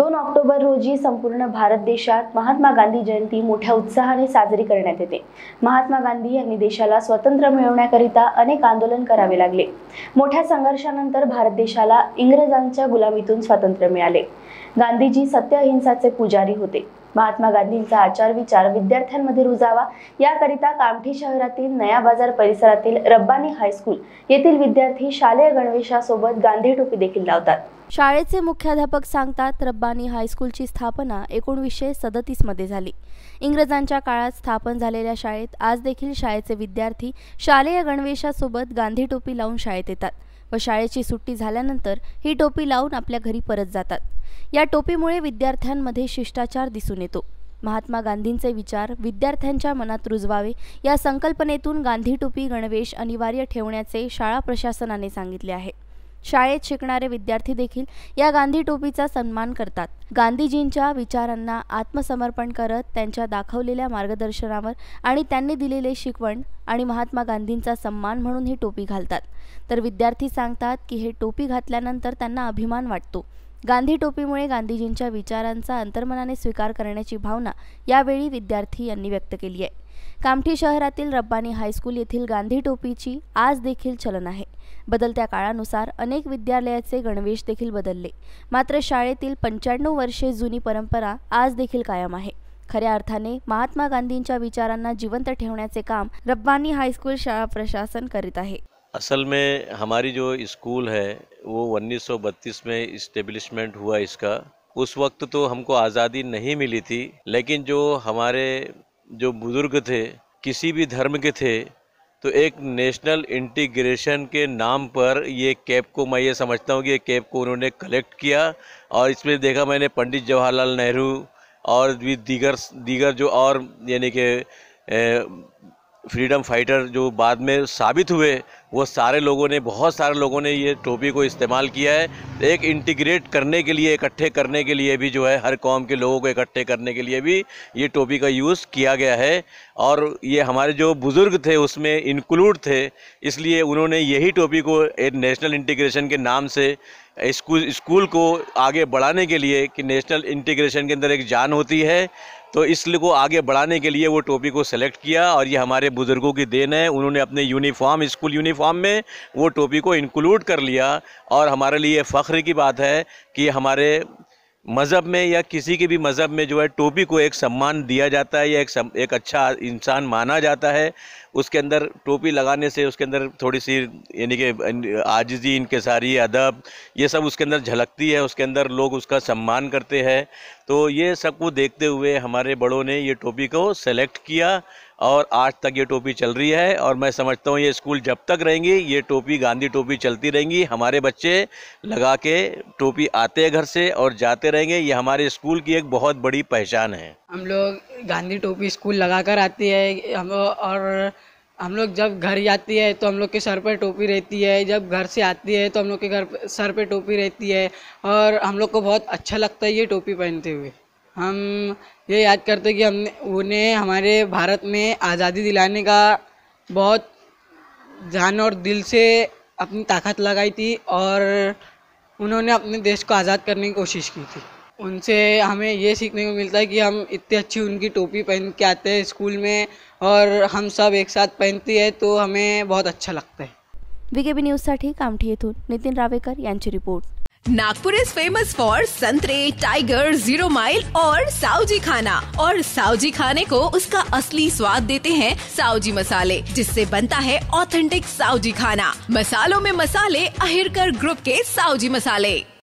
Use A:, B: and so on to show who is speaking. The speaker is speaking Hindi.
A: दोन ऑक्टोबर रोजी संपूर्ण भारत देशात महात्मा गांधी जयंती मोठ्या उत्साहाने साजरी करण्यात येते महात्मा गांधी यांनी देशाला स्वातंत्र्य मिळवण्याकरिता अनेक आंदोलन करावे लागले मोठ्या संघर्षानंतर भारत देशाला इंग्रजांच्या गुलामीतून स्वातंत्र्य मिळाले गांधीजी सत्य अहिंसाचे पुजारी होते महात्मा गांधींचा आचार विचार विद्यार्थ्यांमध्ये रुजावा याकरिता कामठी शहरातील नया बाजार परिसरातील रब्बानी हायस्कूल येथील विद्यार्थी शालेय गणवेशासोबत गांधी टोपी देखील लावतात शाळेचे मुख्याध्यापक सांगतात रब्बानी हायस्कूलची स्थापना एकोणीसशे सदतीसमध्ये झाली इंग्रजांच्या काळात स्थापन झालेल्या शाळेत आज देखील शाळेचे विद्यार्थी शालेय गणवेशासोबत गांधी टोपी लावून शाळेत येतात व शाळेची सुट्टी झाल्यानंतर ही टोपी लावून आपल्या घरी परत जातात या टोपीमुळे विद्यार्थ्यांमध्ये शिष्टाचार दिसून येतो महात्मा गांधींचे विचार विद्यार्थ्यांच्या मनात रुजवावे या संकल्पनेतून गांधी टोपी गणवेश अनिवार्य ठेवण्याचे शाळा प्रशासनाने सांगितले आहे शाळेत शिकणारे विद्यार्थी देखील या गांधी टोपीचा सन्मान करतात गांधीजींच्या विचारांना आत्मसमर्पण करत त्यांच्या दाखवलेल्या मार्गदर्शनावर आणि त्यांनी दिलेले शिकवण आणि महात्मा गांधींचा सन्मान म्हणून ही टोपी घालतात तर विद्यार्थी सांगतात की हे टोपी घातल्यानंतर त्यांना अभिमान वाटतो गांधी टोपीमुळे गांधीजींच्या विचारांचा अंतर्मनाने स्वीकार करण्याची भावना यावेळी विद्यार्थी यांनी व्यक्त केली आहे कामठी शहरातील रब्बानी हायस्कूल येथील गांधी टोपीची आज देखील चलन आहे बदलत्या काळानुसार अनेक विद्यालयाचे गणवेश देखील बदलले मात्र शाळेतील पंच्याण्णव वर्षे जुनी परंपरा आज देखील कायम आहे खऱ्या अर्थाने महात्मा गांधींच्या विचारांना जिवंत ठेवण्याचे काम रब्बानी हायस्कूल शाळा प्रशासन करीत आहे
B: असल में हमारी जो स्कूल है वो 1932 में इस्टेब्लिशमेंट हुआ इसका उस वक्त तो हमको आज़ादी नहीं मिली थी लेकिन जो हमारे जो बुज़ुर्ग थे किसी भी धर्म के थे तो एक नेशनल इंटीग्रेशन के नाम पर ये कैप को मैं ये समझता हूँ कि ये कैप को उन्होंने कलेक्ट किया और इसमें देखा मैंने पंडित जवाहरलाल नेहरू और भी दीगर दीगर जो और यानी कि फ्रीडम फाइटर जो बाद में साबित हुए वो सारे लोगों ने बहुत सारे लोगों ने ये टोपी को इस्तेमाल किया है एक इंटीग्रेट करने के लिए इकट्ठे करने के लिए भी जो है हर कौम के लोगों को इकट्ठे करने के लिए भी ये टोपी का यूज़ किया गया है और ये हमारे जो बुज़ुर्ग थे उसमें इंक्लूड थे इसलिए उन्होंने यही टोपी को एक नेशनल इंटीग्रेशन के नाम से स्कूल स्कूल को आगे बढ़ाने के लिए कि नेशनल इंटीग्रेशन के अंदर एक जान होती है तो इसलिए को आगे बढ़ाने के लिए वो टोपी को सेलेक्ट किया और ये हमारे बुज़ुर्गों की देन है उन्होंने अपने यूनिफॉर्म स्कूल यूनिफॉर्म में वो टोपी को इंक्लूड कर लिया और हमारे लिए फ़ख्र की बात है कि हमारे मज़हब में या किसी के भी मज़हब में जो है टोपी को एक सम्मान दिया जाता है या एक सम, एक अच्छा इंसान माना जाता है उसके अंदर टोपी लगाने से उसके अंदर थोड़ी सी यानी कि आजजी सारी अदब ये सब उसके अंदर झलकती है उसके अंदर लोग उसका सम्मान करते हैं तो ये सब को देखते हुए हमारे बड़ों ने ये टोपी को सेलेक्ट किया और आज तक ये टोपी चल रही है और मैं समझता हूँ ये स्कूल जब तक रहेंगी ये टोपी गांधी टोपी चलती रहेंगी हमारे बच्चे लगा के टोपी आते हैं घर से और जाते रहेंगे ये हमारे स्कूल की एक बहुत बड़ी पहचान है
C: हम लोग गांधी टोपी स्कूल लगा कर आती है हम और हम लोग जब घर जाती है तो हम लोग के सर पर टोपी रहती है जब घर से आती है तो हम लोग के घर सर पर टोपी रहती है और हम लोग को बहुत अच्छा लगता है ये टोपी पहनते हुए हम ये याद करते कि हमने उन्हें हमारे भारत में आज़ादी दिलाने का बहुत जान और दिल से अपनी ताकत लगाई थी और उन्होंने अपने देश को आज़ाद करने की कोशिश की थी उनसे हमें ये सीखने को मिलता है कि हम इतनी अच्छी उनकी टोपी पहन के आते हैं स्कूल में और हम सब एक साथ पहनती है तो हमें बहुत अच्छा लगता है
A: वीकेबी न्यूजसाठी कामठी येथून नितिन रावेकर यांची report
C: Nagpur is famous for संतरे टाइगर जीरो माइल और साउजी खाना और साउजी खाने को उसका असली स्वाद देते हैं साउजी मसाले जिससे बनता है ऑथेंटिक साउजी खाना मसालों में मसाले अहिरकर ग्रुप के साउजी
A: मसाले